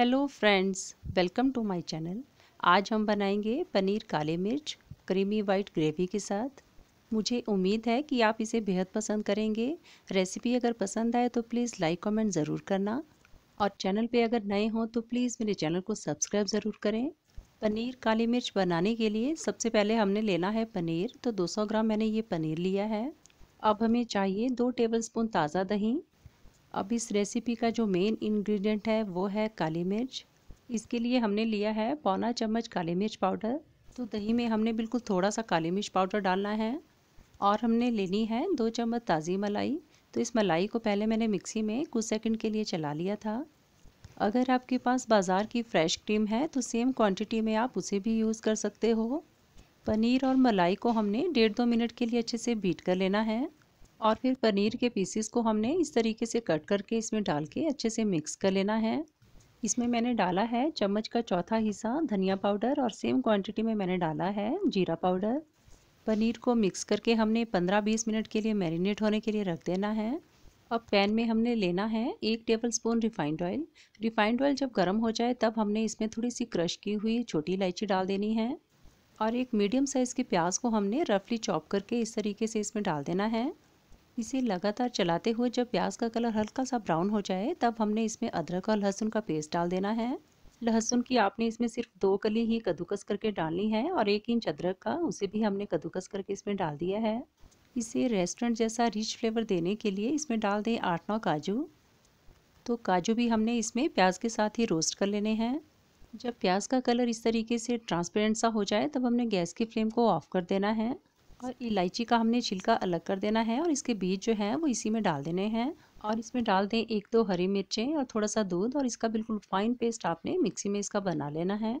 hello friends welcome to my channel आज हम बनाएंगे पनीर काले मिर्च क्रीमी वाइट ग्रेवी के साथ मुझे उम्मीद है कि आप इसे बेहद पसंद करेंगे रेसिपी अगर पसंद आए तो प्लीज़ लाइक कमेंट ज़रूर करना और चैनल पे अगर नए हों तो प्लीज़ मेरे चैनल को सब्सक्राइब ज़रूर करें पनीर काली मिर्च बनाने के लिए सबसे पहले हमने लेना है पनीर तो दो ग्राम मैंने ये पनीर लिया है अब हमें चाहिए दो टेबल ताज़ा दही अब इस रेसिपी का जो मेन इंग्रेडिएंट है वो है काली मिर्च इसके लिए हमने लिया है पौना चम्मच काली मिर्च पाउडर तो दही में हमने बिल्कुल थोड़ा सा काली मिर्च पाउडर डालना है और हमने लेनी है दो चम्मच ताज़ी मलाई तो इस मलाई को पहले मैंने मिक्सी में कुछ सेकंड के लिए चला लिया था अगर आपके पास बाज़ार की फ़्रेश क्रीम है तो सेम क्वांटिटी में आप उसे भी यूज़ कर सकते हो पनीर और मलाई को हमने डेढ़ दो मिनट के लिए अच्छे से बीट कर लेना है और फिर पनीर के पीसेस को हमने इस तरीके से कट करके इसमें डाल के अच्छे से मिक्स कर लेना है इसमें मैंने डाला है चम्मच का चौथा हिस्सा धनिया पाउडर और सेम क्वांटिटी में मैंने डाला है जीरा पाउडर पनीर को मिक्स करके हमने 15-20 मिनट के लिए मैरिनेट होने के लिए रख देना है अब पैन में हमने लेना है एक tablespoon refined oil refined oil जब गर्म हो जाए तब हमने इसमें थोड़ी सी क्रश की हुई छोटी इलायची डाल देनी है और एक मीडियम साइज़ की प्याज को हमने रफली चॉप करके इस तरीके से इसमें डाल देना है इसे लगातार चलाते हुए जब प्याज का कलर हल्का सा ब्राउन हो जाए तब हमने इसमें अदरक और लहसुन का पेस्ट डाल देना है लहसुन की आपने इसमें सिर्फ दो कली ही कद्दूकस करके डालनी है और एक इंच अदरक का उसे भी हमने कद्दूकस करके इसमें डाल दिया है इसे रेस्टोरेंट जैसा रिच फ्लेवर देने के लिए इसमें डाल दें आठ नौ काजू तो काजू भी हमने इसमें प्याज के साथ ही रोस्ट कर लेने हैं जब प्याज का कलर इस तरीके से ट्रांसपेरेंट सा हो जाए तब हमने गैस की फ्लेम को ऑफ़ कर देना है और इलायची का हमने छिलका अलग कर देना है और इसके बीज जो है वो इसी में डाल देने हैं और इसमें डाल दें एक दो हरी मिर्चें और थोड़ा सा दूध और इसका बिल्कुल फाइन पेस्ट आपने मिक्सी में इसका बना लेना है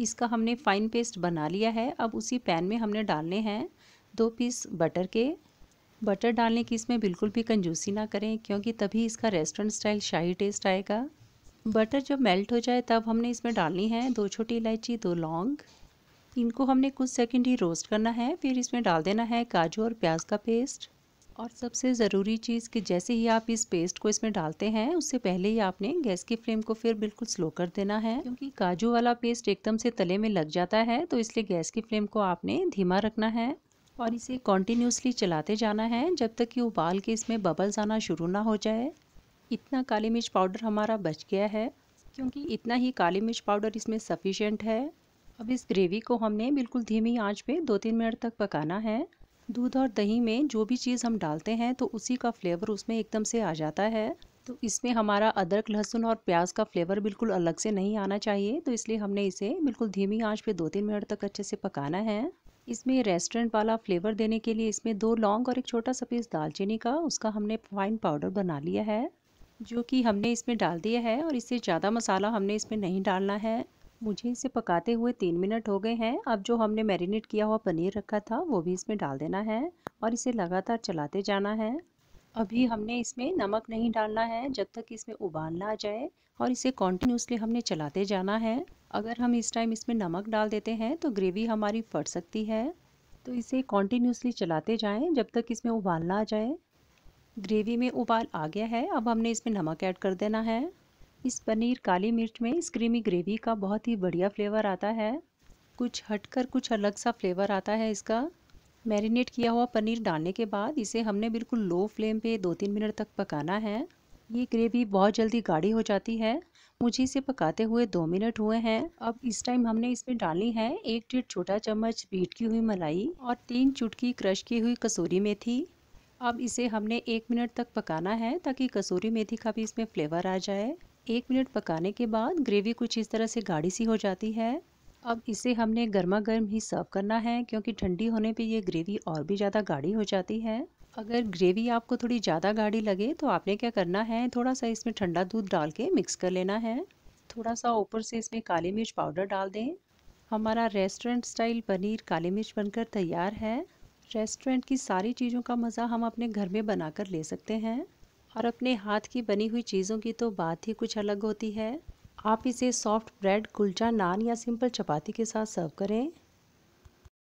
इसका हमने फाइन पेस्ट बना लिया है अब उसी पैन में हमने डालने हैं दो पीस बटर के बटर डालने की इसमें बिल्कुल भी कंजूसी ना करें क्योंकि तभी इसका रेस्टोरेंट स्टाइल शाही टेस्ट आएगा बटर जब मेल्ट हो जाए तब हमने इसमें डालनी है दो छोटी इलायची दो लौंग इनको हमने कुछ सेकंड ही रोस्ट करना है फिर इसमें डाल देना है काजू और प्याज का पेस्ट और सबसे ज़रूरी चीज़ कि जैसे ही आप इस पेस्ट को इसमें डालते हैं उससे पहले ही आपने गैस की फ्लेम को फिर बिल्कुल स्लो कर देना है क्योंकि काजू वाला पेस्ट एकदम से तले में लग जाता है तो इसलिए गैस की फ्लेम को आपने धीमा रखना है और इसे कॉन्टीन्यूसली चलाते जाना है जब तक कि उबाल के इसमें बबल्स आना शुरू ना हो जाए इतना काली मिर्च पाउडर हमारा बच गया है क्योंकि इतना ही काली मिर्च पाउडर इसमें सफिशेंट है अब इस ग्रेवी को हमने बिल्कुल धीमी आंच पे दो तीन मिनट तक पकाना है दूध और दही में जो भी चीज़ हम डालते हैं तो उसी का फ्लेवर उसमें एकदम से आ जाता है तो इसमें हमारा अदरक लहसुन और प्याज का फ्लेवर बिल्कुल अलग से नहीं आना चाहिए तो इसलिए हमने इसे बिल्कुल धीमी आँच पे दो तीन मिनट तक अच्छे से पकाना है इसमें रेस्टोरेंट वाला फ्लेवर देने के लिए इसमें दो लौंग और एक छोटा सा पीस दालचीनी का उसका हमने फाइन पाउडर बना लिया है जो कि हमने इसमें डाल दिया है और इससे ज़्यादा मसाला हमने इसमें नहीं डालना है मुझे इसे पकाते हुए तीन मिनट हो गए हैं अब जो हमने मैरिनेट किया हुआ पनीर रखा था वो भी इसमें डाल देना है और इसे लगातार चलाते जाना है अभी हमने इसमें नमक नहीं डालना है जब तक इसमें उबाल ना आ जाए और इसे कॉन्टीन्यूसली हमने चलाते जाना है अगर हम इस टाइम इसमें नमक डाल देते हैं तो ग्रेवी हमारी फट सकती है तो इसे कॉन्टीन्यूसली चलाते जाएँ जब तक इसमें उबाल ना आ जाए ग्रेवी में उबाल आ गया है अब हमने इसमें नमक ऐड कर देना है इस पनीर काली मिर्च में इस क्रीमी ग्रेवी का बहुत ही बढ़िया फ्लेवर आता है कुछ हटकर कुछ अलग सा फ्लेवर आता है इसका मैरिनेट किया हुआ पनीर डालने के बाद इसे हमने बिल्कुल लो फ्लेम पे दो तीन मिनट तक पकाना है ये ग्रेवी बहुत जल्दी गाढ़ी हो जाती है मुझे इसे पकाते हुए दो मिनट हुए हैं अब इस टाइम हमने इसमें डाली है एक डेढ़ छोटा चम्मच भीट की हुई मलाई और तीन चुटकी क्रश की हुई कसूरी मेथी अब इसे हमने एक मिनट तक पकाना है ताकि कसूरी मेथी का भी इसमें फ्लेवर आ जाए एक मिनट पकाने के बाद ग्रेवी कुछ इस तरह से गाढ़ी सी हो जाती है अब इसे हमने गर्मा गर्म ही सर्व करना है क्योंकि ठंडी होने पे ये ग्रेवी और भी ज़्यादा गाढ़ी हो जाती है अगर ग्रेवी आपको थोड़ी ज़्यादा गाढ़ी लगे तो आपने क्या करना है थोड़ा सा इसमें ठंडा दूध डाल के मिक्स कर लेना है थोड़ा सा ऊपर से इसमें काली मिर्च पाउडर डाल दें हमारा रेस्टोरेंट स्टाइल पनीर काली मिर्च बनकर तैयार है रेस्टोरेंट की सारी चीज़ों का मज़ा हम अपने घर में बनाकर ले सकते हैं और अपने हाथ की बनी हुई चीज़ों की तो बात ही कुछ अलग होती है आप इसे सॉफ्ट ब्रेड कुलचा नान या सिंपल चपाती के साथ सर्व करें